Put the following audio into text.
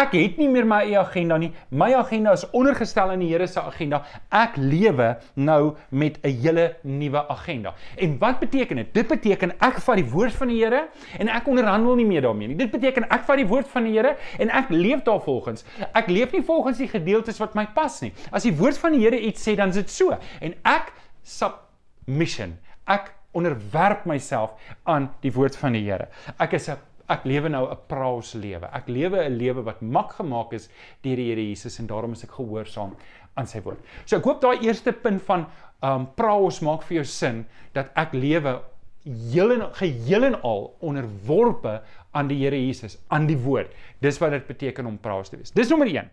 Ek het nie meer my eie agenda nie. My agenda is ondergestel in die Here se agenda. Ek lewe nou met 'n hele nuwe agenda. En wat beteken dit? Dit beteken ek vat die woord van die Here en ek onderhandel nie meer daarmee nie. Dit beteken ek vat die woord van die Here en ek leef daarvolgens. Ek leef nie volgens die gedeeltes wat my pas nie. As die woord van die Here iets sê, dan is dit so. En ek submission. Ek onderwerp myself aan die woord van die Here. Ek is 'n Ek lewe nou 'n praise lewe. Ek lewe 'n lewe wat mak gemaak is deur die Here Jesus en daarom is ek gehoorsaam aan sy woord. So ek hoop daai eerste punt van um ehm, praise maak vir jou sin dat ek lewe heel en geheel en al onderworpe aan die Here Jesus, aan die woord. Dis wat dit beteken om praise te wees. Dis nommer 1.